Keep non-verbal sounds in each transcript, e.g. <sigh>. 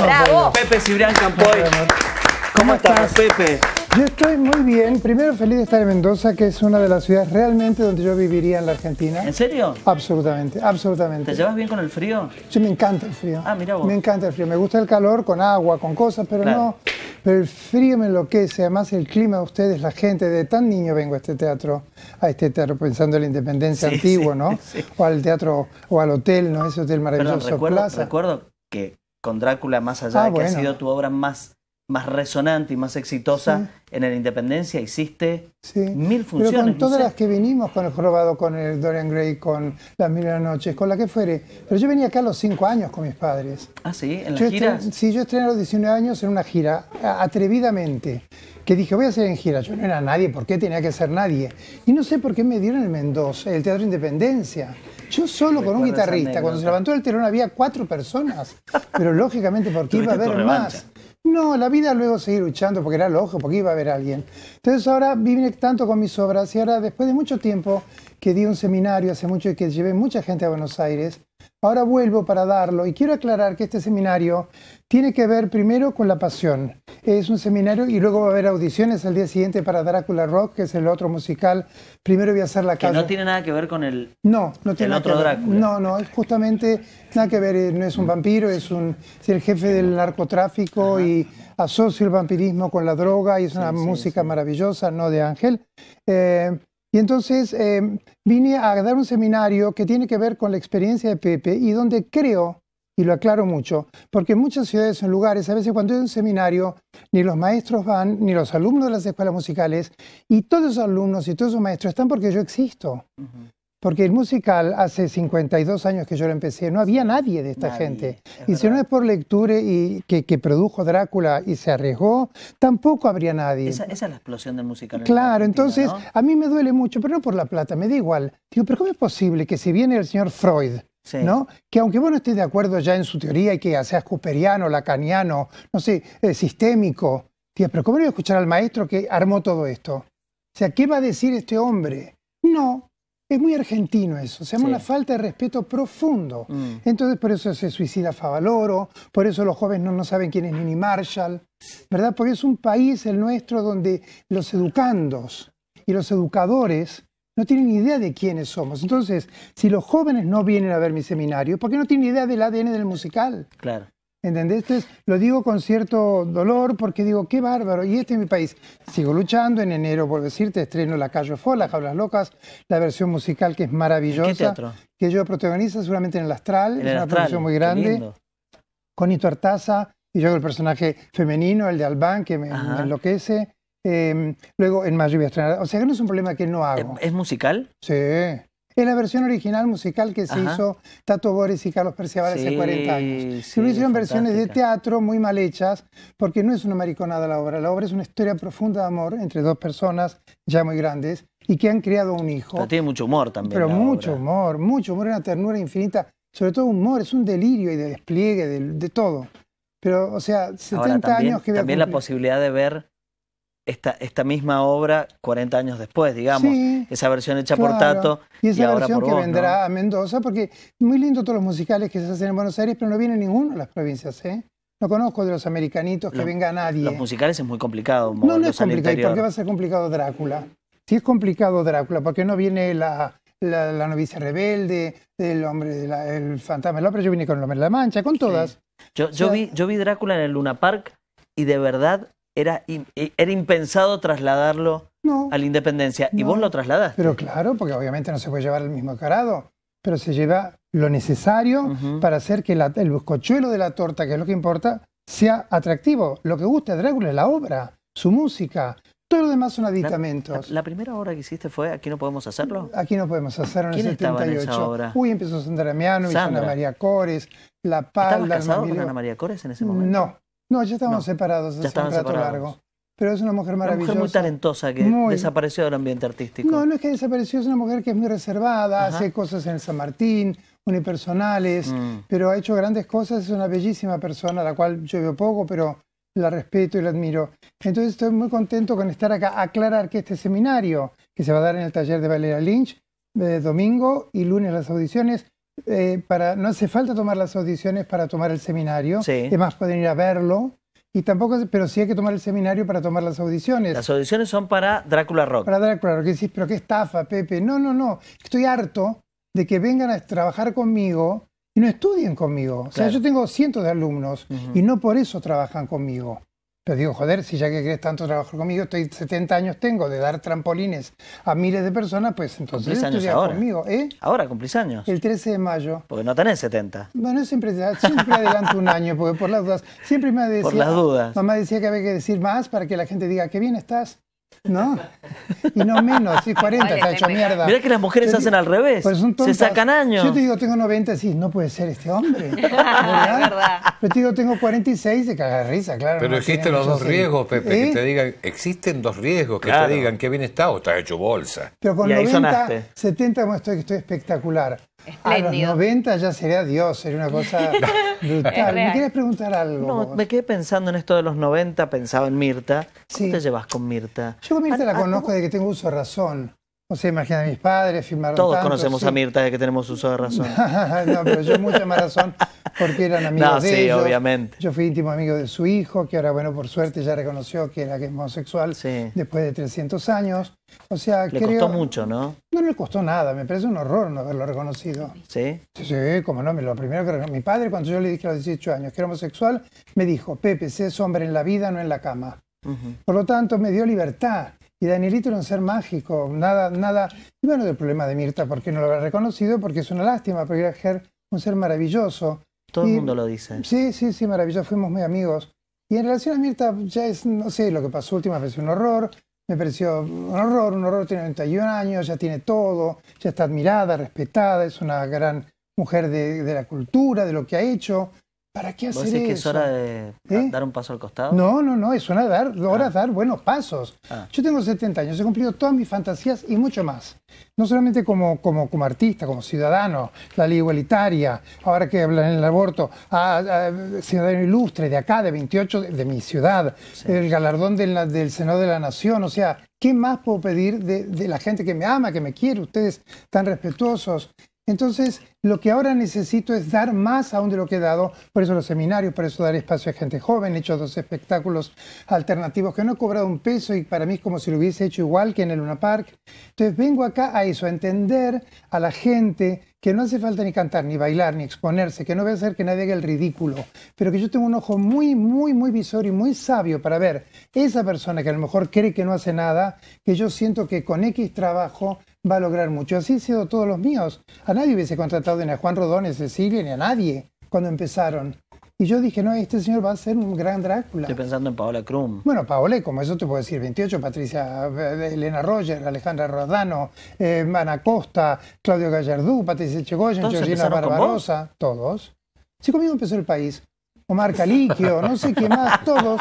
Bravo. Pepe Cibrián Campoy. ¿Cómo estás, Pepe? Yo estoy muy bien. Primero, feliz de estar en Mendoza, que es una de las ciudades realmente donde yo viviría en la Argentina. ¿En serio? Absolutamente, absolutamente. ¿Te llevas bien con el frío? Sí, me encanta el frío. Ah, mira vos. Me encanta el frío. Me gusta el calor con agua, con cosas, pero no. Pero el frío me enloquece. Además, el clima de ustedes, la gente. De tan niño vengo a este teatro, a este teatro pensando en la independencia antigua, ¿no? O al teatro, o al hotel, ¿no? Ese hotel maravilloso. Pero recuerdo, Plaza. recuerdo que con Drácula más allá, ah, que ha sido tu obra más, más resonante y más exitosa en el Independencia, hiciste mil funciones. Pero con todas las que vinimos, con el jorobado, con el Dorian Gray, con las mil noches, con la que fuere. Pero yo venía acá a los cinco años con mis padres. Ah, sí, en la gira? Sí, yo estrené a los 19 años en una gira, atrevidamente, que dije, voy a hacer en gira. Yo no era nadie, ¿por qué tenía que ser nadie? Y no sé por qué me dieron el Mendoza, el Teatro Independencia. Yo solo con un guitarrista, cuando se levantó el telón había cuatro personas, <laughs> pero lógicamente porque iba a haber más. No, la vida luego seguir luchando porque era loco, porque iba a haber alguien. Entonces ahora vine tanto con mis obras y ahora después de mucho tiempo que di un seminario hace mucho y que llevé mucha gente a Buenos Aires, Ahora vuelvo para darlo y quiero aclarar que este seminario tiene que ver primero con la pasión. Es un seminario y luego va a haber audiciones al día siguiente para Drácula Rock, que es el otro musical. Primero voy a hacer la casa. Que no tiene nada que ver con el, no, no tiene otro Drácula. No, no, es justamente nada que ver. Eh, no es un vampiro, es, un, el jefe del narcotráfico y asocia el vampirismo con la droga y es una música maravillosa, no de Ángel. Eh, y entonces em, vine a dar un seminario que tiene que ver con la experiencia de Pepe y donde creo, y lo aclaro mucho, porque en muchas ciudades o lugares, a veces cuando hay un seminario, ni los maestros van, ni los alumnos de las escuelas musicales, y todos esos alumnos y todos los maestros están porque yo existo. Porque el musical hace 52 años que yo lo empecé, no había nadie de esta gente. y si no es por lectura y que, produjo Drácula y se arriesgó, tampoco habría nadie. Esa, es la explosión del musical. Claro, entonces a mí me duele mucho, pero no por la plata, me da igual. Digo, pero ¿cómo es posible que si viene el señor Freud, ¿No? Que aunque vos no de acuerdo ya en su teoría y que sea cooperiano, lacaniano, no sé, eh, sistémico, tío, pero ¿cómo no voy a escuchar al maestro que armó todo esto? O sea, ¿qué va a decir este hombre? No, es muy argentino eso, se llama una falta de respeto profundo. Mm. Entonces, por eso se suicida Favaloro, por eso los jóvenes no, no saben quién es Nini Marshall, ¿verdad? Porque es un país, el nuestro, donde los educandos y los educadores no tienen idea de quiénes somos. Entonces, si los jóvenes no vienen a ver mi seminario, qué no tienen idea del ADN del musical. Claro. ¿Entendiste? lo digo con cierto dolor porque digo, qué bárbaro, y este es mi país. Sigo luchando, en enero, por decirte, estreno La Calle Fo, Las Jaulas Locas, la versión musical que es maravillosa. Que yo protagonizo seguramente en el Astral, ¿En es una producción muy grande. Con Ito Artaza, y yo hago el personaje femenino, el de Albán, que me, enloquece. Em, luego en mayo voy a estrenar. O sea que no es un problema que no hago. ¿Es musical? Sí. Es la versión original musical que se hizo Tato Boris y Carlos Perciabal hace 40 años. Sí, lo hicieron versiones de teatro muy mal hechas, porque no es una mariconada la obra. La obra es una historia profunda de amor entre dos personas ya muy grandes y que han creado un hijo. Pero tiene mucho humor también. Pero mucho humor, mucho humor, una ternura infinita. Sobre todo humor, es un delirio y de despliegue, de, todo. Pero, o sea, 70 años que... También la posibilidad de ver esta, misma obra 40 años después, digamos. esa versión hecha por Tato. Y esa versión que vendrá a Mendoza, porque muy lindo todos los musicales que se hacen en Buenos Aires, pero no viene ninguno a las provincias, ¿eh? No conozco de los americanitos que venga nadie. Los musicales es muy complicado. No, no es complicado. ¿Y por qué va a ser complicado Drácula? Si es complicado Drácula, porque no viene la, la, novicia rebelde, el hombre, el fantasma la Yo vine con el hombre de la mancha, con todas. Yo, vi, yo vi Drácula en el Luna Park y de verdad era, e, era impensado trasladarlo a la independencia. y vos lo trasladaste. Pero claro, porque obviamente no se puede llevar el mismo carado, pero se lleva lo necesario para hacer que la, el buscochuelo de la torta, que es lo que importa, sea atractivo. Lo que gusta a Drácula es la obra, su música, todo lo demás son aditamentos. La, primera obra que hiciste fue Aquí no podemos hacerlo. Aquí no podemos hacerlo en el 78. Uy, empezó Sandra Miano, Sandra. María Cores, La Palda. ¿Estabas casado con Ana María Cores en ese momento? No, no, ya estábamos separados hace un rato largo. Pero es una mujer maravillosa. Una mujer muy talentosa que desapareció del ambiente artístico. No, no es que desapareció, es una mujer que es muy reservada, hace cosas en el San Martín, unipersonales, mm. pero ha hecho grandes cosas, es una bellísima persona, a la cual yo veo poco, pero la respeto y la admiro. Entonces estoy muy contento con estar acá, aclarar que este seminario, que se va a dar en el taller de Valeria Lynch, de eh, domingo y lunes las audiciones, eh, para, no hace falta tomar las audiciones para tomar el seminario. Además pueden ir a verlo. Y tampoco, pero sí hay que tomar el seminario para tomar las audiciones. Las audiciones son para Drácula Rock. Para Drácula Rock. Y pero qué estafa, Pepe. No, no, no. Estoy harto de que vengan a trabajar conmigo y no estudien conmigo. O sea, yo tengo cientos de alumnos y no por eso trabajan conmigo. Pero digo, joder, si ya que crees tanto trabajo conmigo, estoy 70 años tengo de dar trampolines a miles de personas, pues entonces ya conmigo. ¿eh? Ahora cumplís años. El 13 de mayo. Porque no tenés 70. Bueno, siempre, siempre adelanto un año, porque por las dudas. Siempre me decía. Por las dudas. Mamá decía que había que decir más para que la gente diga, qué bien estás. ¿No? Y no menos, sí, 40 te está hecho mierda. Mirá que las mujeres hacen al revés. Pues se sacan años. Yo te digo, tengo 90, sí, no puede ser este hombre. <laughs> verdad. Pero te digo, tengo 46, se caga risa, claro. Pero existen los dos riesgos, Pepe, que ¿Eh? te digan, existen dos riesgos, que te digan qué bien está o has hecho bolsa. Pero con 90, 70, estoy, estoy espectacular. Espléndido. A los 90 ya sería Dios, sería una cosa <laughs> brutal. ¿Me quieres preguntar algo? No, me quedé pensando en esto de los 90, pensaba en Mirta. ¿Cómo te llevas con Mirta? Yo con Mirta ah, la ah, conozco de que tengo uso razón. No se imagina mis padres firmar Todos conocemos a Mirta de que tenemos uso de razón. <laughs> no, pero yo mucha más razón porque eran <laughs> amigos no, sí, obviamente. Yo fui íntimo amigo de su hijo, que ahora, bueno, por suerte ya reconoció que era homosexual sí. después de 300 años. O sea, le costó mucho, ¿no? No le costó nada, me parece un horror no haberlo reconocido. ¿Sí? Sí, como no, lo primero que mi padre cuando yo le dije a los 18 años que era homosexual, me dijo, Pepe, sé hombre en la vida, no en la cama. Por lo tanto, me dio libertad y Danielito era un ser mágico, nada, nada. Y bueno, del problema de Mirta, porque no lo había reconocido, porque es una lástima, porque era un ser maravilloso. Todo el mundo lo dice. Sí, sí, sí, maravilloso, fuimos muy amigos. Y en relación a Mirta, ya es, no sé, lo que pasó última vez, un horror, me pareció un horror, un horror, tiene 91 años, ya tiene todo, ya está admirada, respetada, es una gran mujer de, de la cultura, de lo que ha hecho, ¿Para qué hacer que es hora de ¿Eh? dar un paso al costado? No, no, no, es hora de dar, ah. hora dar buenos pasos. Ah. Yo tengo 70 años, he cumplido todas mis fantasías y mucho más. No solamente como, como, como artista, como ciudadano, la ley igualitaria, ahora que hablan en el aborto, a, ciudadano ilustre de acá, de 28, de, mi ciudad, el galardón del Senado de la Nación, o sea, ¿qué más puedo pedir de la gente que me ama, que me quiere, ustedes tan respetuosos? Entonces, lo que ahora necesito es dar más aún de lo que he dado, por eso los seminarios, por eso dar espacio a gente joven, he hecho dos espectáculos alternativos que no he cobrado un peso y para mí es como si lo hubiese hecho igual que en el Luna Park. Entonces, vengo acá a eso, a entender a la gente que no hace falta ni cantar, ni bailar, ni exponerse, que no voy a hacer que nadie haga el ridículo, pero que yo tengo un ojo muy, muy, muy visor y muy sabio para ver esa persona que a lo mejor cree que no hace nada, que yo siento que con X trabajo va a lograr mucho. Así han sido todos los míos. A nadie hubiese contratado ni a Juan Rodón, ni a Cecilia, ni a nadie cuando empezaron. Y yo dije, no, este señor va a ser un gran Drácula. Estoy pensando en Paola Krum. Bueno, Paola, como eso te puedo decir, 28, Patricia, eh, Elena Roger, Alejandra Rodano, eh, Ana Costa, Claudio Gallardú, Patricia Chegoyen, Georgina Barbarosa, todos. si conmigo empezó el país. Omar Caliquio, no sé qué más, todos.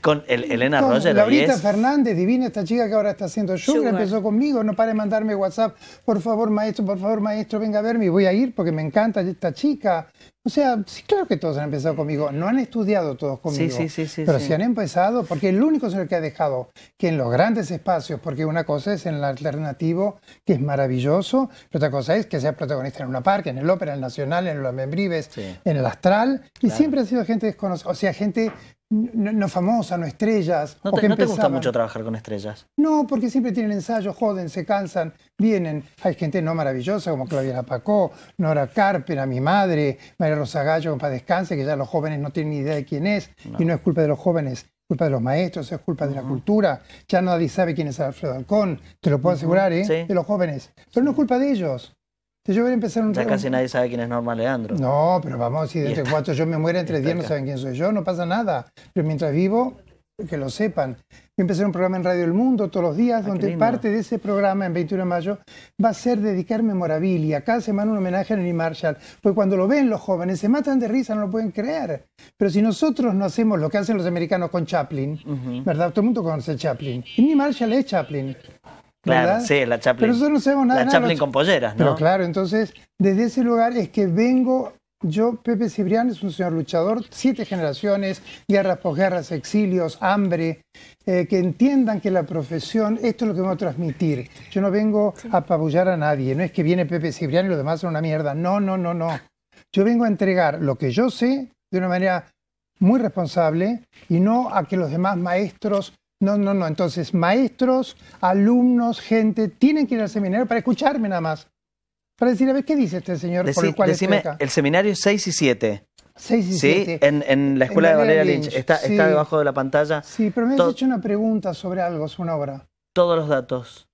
Con el, Elena con Roger. Laurita Fernández, divina esta chica que ahora está haciendo yoga, empezó conmigo, no para de mandarme WhatsApp, por favor maestro, por favor maestro, venga a verme, voy a ir porque me encanta esta chica. O sea, sí, claro que todos han empezado conmigo, no han estudiado todos conmigo, sí, sí, sí, pero sí, han empezado, porque el único señor que ha dejado que en los grandes espacios, porque una cosa es en el alternativo, que es maravilloso, otra cosa es que sea protagonista en una parque, en el ópera, en el nacional, en los membrives, en el astral, y siempre ha sido gente desconocida, o sea, gente no, famosa, no estrellas. No, te, no te, gusta mucho trabajar con estrellas? No, porque siempre tienen ensayos, joden, se cansan, vienen. Hay gente no maravillosa como Claudia Lapacó, Nora Carpena, mi madre, María Rosa Gallo, para descanse, que ya los jóvenes no tienen ni idea de quién es, y no es culpa de los jóvenes, es culpa de los maestros, es culpa de la cultura. Ya nadie sabe quién es Alfredo Alcón, te lo puedo asegurar, ¿eh? De los jóvenes. Pero no es culpa de ellos. Yo voy a empezar un Ya casi nadie sabe quién es Norma Leandro. No, pero vamos, si dentro de este cuatro yo me muero, entre diez no saben quién soy yo, no pasa nada. Pero mientras vivo, que lo sepan. Voy a empezar un programa en Radio El Mundo todos los días, ah, donde parte de ese programa en 21 de mayo va a ser dedicarme dedicar memorabilia. Cada semana un homenaje a Nelly Marshall. Porque cuando lo ven los jóvenes se matan de risa, no lo pueden creer. Pero si nosotros no hacemos lo que hacen los americanos con Chaplin, ¿verdad? Todo el mundo conoce Chaplin. Nelly Marshall es Chaplin. Claro, sí, la Chaplin. Pero no La con polleras, ¿no? claro, entonces, desde ese lugar es que vengo. Yo, Pepe Cibrián, es un señor luchador, siete generaciones, guerras, posguerras, exilios, hambre, eh, que entiendan que la profesión, esto es lo que voy a transmitir. Yo no vengo a apabullar a nadie, no es que viene Pepe Cibrián y los demás son una mierda. No, no, no, no. Yo vengo a entregar lo que yo sé de una manera muy responsable y no a que los demás maestros no, no, no. Entonces, maestros, alumnos, gente, tienen que ir al seminario para escucharme nada más. Para decir, a ver, ¿qué dice este señor por el cual decime, El seminario es 6 y 7. 6 y sí, En, en la escuela de Valeria Lynch. Está, está debajo de la pantalla. Sí, pero me has hecho una pregunta sobre algo, Es una obra. Todos los datos.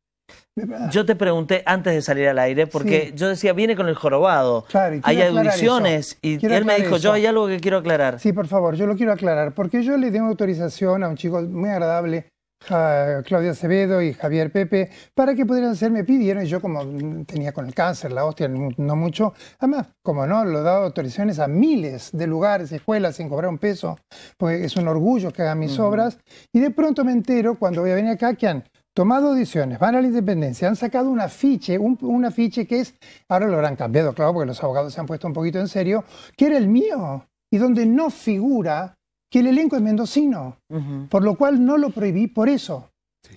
Yo te pregunté antes de salir al aire, porque yo decía, viene con el jorobado. Claro, y hay audiciones. Y él me dijo, yo hay algo que quiero aclarar. Sí, por favor, yo lo quiero aclarar, porque yo le di una autorización a un chico muy agradable, Claudia Acevedo y Javier Pepe, para que pudieran hacerme, me pidieron, y yo como tenía con el cáncer, la hostia, no mucho, además, como no, lo he dado autorizaciones a miles de lugares, escuelas, sin cobrar un peso, porque es un orgullo que hagan mis obras, y de pronto me entero, cuando voy a venir acá, que han tomado audiciones, van a la Independencia, han sacado un afiche, un, afiche que es, ahora lo habrán cambiado, claro, porque los abogados se han puesto un poquito en serio, que era el mío, y donde no figura que el elenco es mendocino, por lo cual no lo prohibí por eso.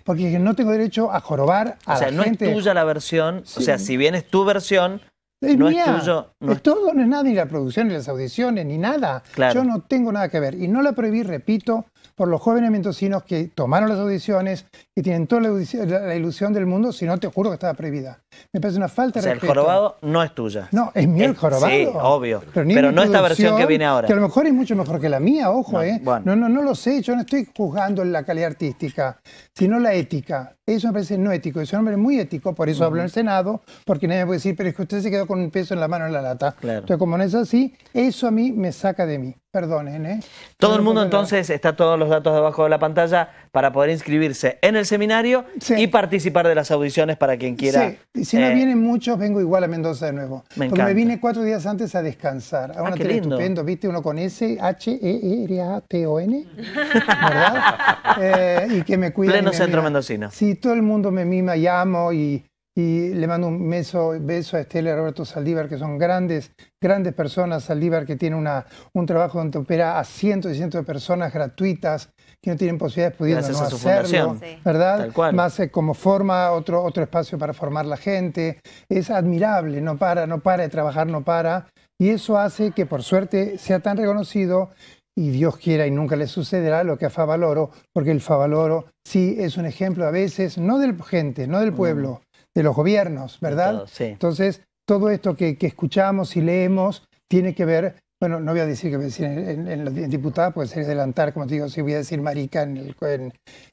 Porque no tengo derecho a jorobar a o sea, no es tuya la versión, o sea, si bien es tu versión, no es tuyo. No es, todo, no es nada, ni la producción, ni las audiciones, ni nada. Yo no tengo nada que ver. Y no la prohibí, repito, por los jóvenes mendocinos que tomaron las audiciones y tienen toda la, ilusión del mundo, si no te juro que estaba prohibida. Me parece una falta de o sea, el jorobado no es tuya. No, es mío el eh, jorobado. Sí, obvio. Pero, no esta versión que viene ahora. Que a lo mejor es mucho mejor que la mía, ojo, ¿eh? Bueno. No, no, no lo sé, yo no estoy juzgando la calidad artística, sino la ética. Eso me parece no ético. Es un hombre muy ético, por eso hablo en el Senado, porque nadie me puede decir, pero es que usted se quedó con un peso en la mano en la lata. Claro. Entonces, como no es así, eso a mí me saca de mí. Perdonen, ¿eh? Todo el mundo entonces está todos los datos debajo de la pantalla para poder inscribirse en el seminario y participar de las audiciones para quien quiera. Sí, y si no eh, vienen muchos, vengo igual a Mendoza de nuevo. Me porque me vine cuatro días antes a descansar. Ah, qué lindo. estupendo, ¿viste? Uno con S, H, E, R, A, T, O, N. ¿Verdad? <laughs> Eh, y que me cuide Pleno centro mendocino. Sí, todo el mundo me mima y amo y y le mando un beso, beso a Estela y Roberto Saldívar, que son grandes, grandes personas. Saldívar que tiene un trabajo donde opera a cientos y cientos de personas gratuitas que no tienen posibilidades pudiendo no hacerlo, ¿verdad? Tal cual. Más eh, como forma otro, otro espacio para formar la gente. Es admirable, no para, no para de trabajar, no para. Y eso hace que por suerte sea tan reconocido y Dios quiera y nunca le sucederá lo que a Favaloro, porque el Favaloro sí es un ejemplo a veces, no de gente, no del mm. pueblo, de los gobiernos, ¿verdad? Entonces, todo esto que, escuchamos y leemos tiene que ver, bueno, no voy a decir que voy a decir en, en, diputada, porque sería adelantar, como te digo, si voy a decir marica en el,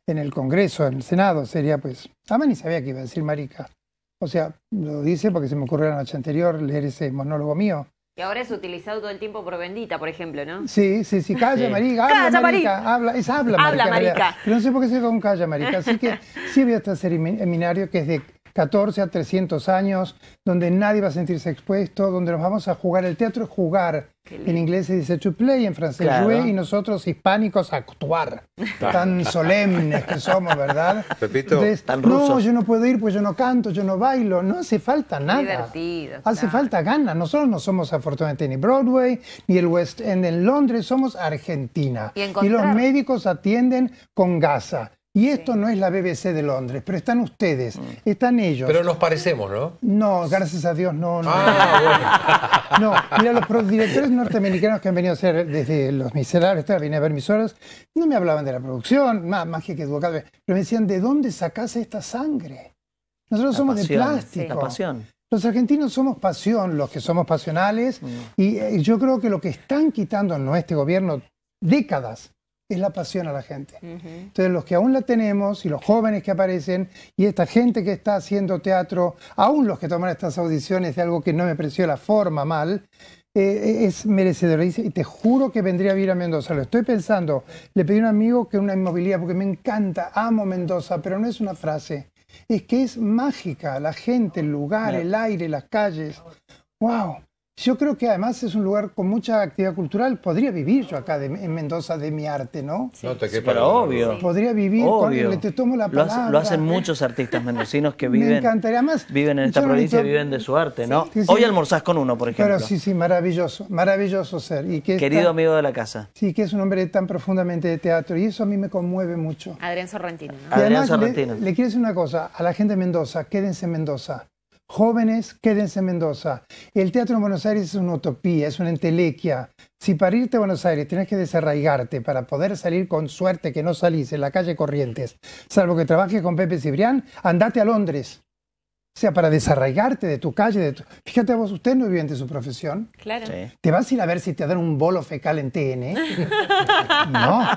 en, el Congreso, en el Senado, sería pues, ama ni sabía que iba a decir marica. O sea, lo dice porque se me ocurrió la noche anterior leer ese monólogo mío. Y ahora es utilizado todo el tiempo por Bendita, por ejemplo, ¿no? Sí, sí, sí. Calla, Marica. Habla, marica, Habla, es habla, Marica. Pero no sé por qué se con Calla, Marica. Así que <laughs> sí voy a estar seminario que es de 14 a 300 años, donde nadie va a sentirse expuesto, donde nos vamos a jugar. El teatro es jugar. En inglés se dice to play, en francés jouer, y nosotros hispánicos actuar. tan solemnes que somos, ¿verdad? Pepito, No, yo no puedo ir pues yo no canto, yo no bailo. No hace falta nada. Divertido, hace falta ganas. Nosotros no somos afortunadamente ni Broadway, ni el West End en Londres, somos Argentina. y los médicos atienden con gasa y esto no es la BBC de Londres, pero están ustedes, mm. están ellos. Pero nos parecemos, ¿no? No, gracias a Dios, no. No, ah, <laughs> no mira, los directores norteamericanos que han venido a ser desde Los Miserables, vine a ver mis horas, no me hablaban de la producción, más, más que educado, pero me decían, ¿de dónde sacás esta sangre? Nosotros somos de plástico. pasión. Los argentinos somos pasión, los que somos pasionales, mm. y eh, yo creo que lo que están quitando en este gobierno décadas es la pasión a la gente. Entonces los que aún la tenemos y los jóvenes que aparecen y esta gente que está haciendo teatro, aún los que toman estas audiciones de algo que no me pareció la forma mal, eh, eh, es merecedor. Y te juro que vendría a vivir a Mendoza. Lo estoy pensando. Le pedí a un amigo que una inmobiliaria, porque me encanta, amo Mendoza, pero no es una frase. Es que es mágica, la gente, el lugar, el aire, las calles. ¡Wow! Yo creo que además es un lugar con mucha actividad cultural. Podría vivir yo acá en Mendoza de mi arte, ¿no? no te obvio. Podría vivir, obvio. tomo la palabra. Lo, hacen muchos artistas mendocinos que <laughs> viven. Viven en esta provincia viven de su arte, ¿no? Hoy almorzás con uno, por ejemplo. sí, sí, maravilloso, maravilloso ser. Querido amigo de la casa. Sí, que es un hombre tan profundamente de teatro y eso a mí me conmueve mucho. Adrián Sorrentino, Adrián Sorrentino. Le, le quiero decir una cosa, a la gente de Mendoza, quédense en Mendoza. Jóvenes, quédense en Mendoza. El teatro en Buenos Aires es una utopía, es una entelequia. Si para irte a Buenos Aires tienes que desarraigarte para poder salir con suerte que no salís en la calle Corrientes, salvo que trabajes con Pepe Cibrián, andate a Londres sea, para desarraigarte de tu calle, de fíjate vos, usted no es viviente de su profesión. Claro. ¿Te vas a ir a ver si te dan un bolo fecal en TN? <laughs> no.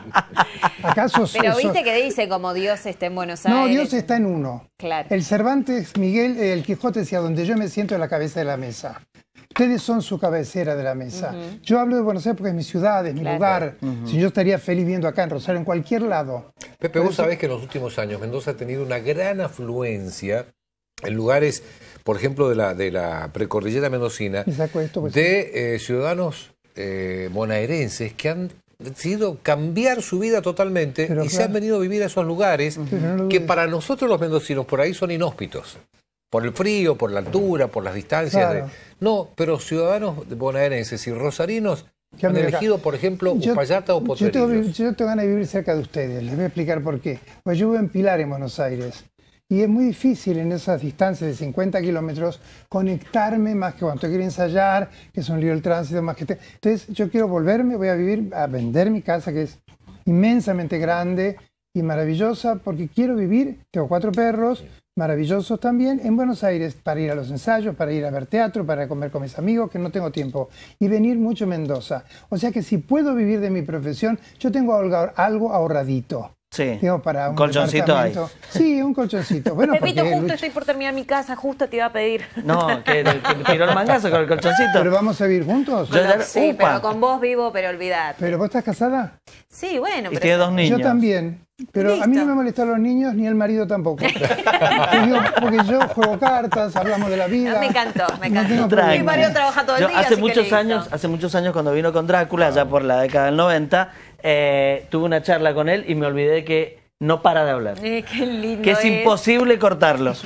¿Acaso Pero viste que dice como Dios está en Buenos Aires. No, Dios está en uno. Claro. El Cervantes, Miguel, el Quijote decía, donde yo me siento en la cabeza de la mesa. Ustedes son su cabecera de la mesa. Yo hablo de Buenos Aires porque es mi ciudad, es mi lugar. Si yo estaría feliz viendo acá en Rosario, en cualquier lado. Pepe, vos sabés que en los últimos años Mendoza ha tenido una gran afluencia en lugares, por ejemplo, de la, de la precordillera mendocina, pues, de eh, ciudadanos eh, bonaerenses que han decidido cambiar su vida totalmente y se han venido a vivir a esos lugares que para nosotros los mendocinos por ahí son inhóspitos. Por el frío, por la altura, por las distancias. No, pero ciudadanos bonaerenses y rosarinos han, han elegido, por ejemplo, un o Potrerillos. Yo tengo, yo ganas de vivir cerca de ustedes. Les voy a explicar por qué. Pues yo vivo en Pilar, en Buenos Aires y es muy difícil en esas distancias de 50 kilómetros conectarme más que cuando quiero ensayar, que es un lío el tránsito, más que... Entonces yo quiero volverme, voy a vivir, a vender mi casa que es inmensamente grande y maravillosa porque quiero vivir, tengo cuatro perros, maravillosos también, en Buenos Aires para ir a los ensayos, para ir a ver teatro, para comer con mis amigos, que no tengo tiempo, y venir mucho a Mendoza. O sea que si puedo vivir de mi profesión, yo tengo algo ahorradito. Sí. para un colchoncito ahí. Sí, un colchoncito. Bueno, Pepito, justo estoy por terminar mi casa, justo te iba a pedir. No, que, tiró el mangazo con el colchoncito. ¿Pero vamos a vivir juntos? sí, pero con vos vivo, pero olvidate. ¿Pero vos estás casada? Sí, bueno. Y dos niños. Yo también. Pero a mí no me molestan los niños ni el marido tampoco. porque yo juego cartas, hablamos de la vida. Me encantó, me encantó. Mi marido trabaja todo el día. Hace muchos años, hace muchos años cuando vino con Drácula, ya por la década del 90, eh, tuve una charla con él y me olvidé que no para de hablar. Eh, que es, imposible cortarlo. <laughs>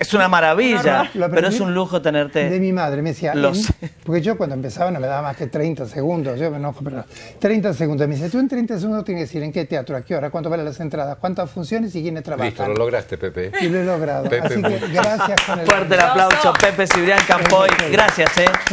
Es, una maravilla, pero es un lujo tenerte. De mi madre, me decía. Porque yo cuando empezaba no me daba más que 30 segundos. Yo me enojo, pero 30 segundos. Me dice, tú en 30 segundos tienes que decir en qué teatro, a qué hora, cuánto valen las entradas, cuántas funciones y quiénes trabajan. Listo, lo lograste, Pepe. Y lo he logrado. gracias con el. Fuerte el aplauso, Pepe Cibrián Campoy. Gracias, eh.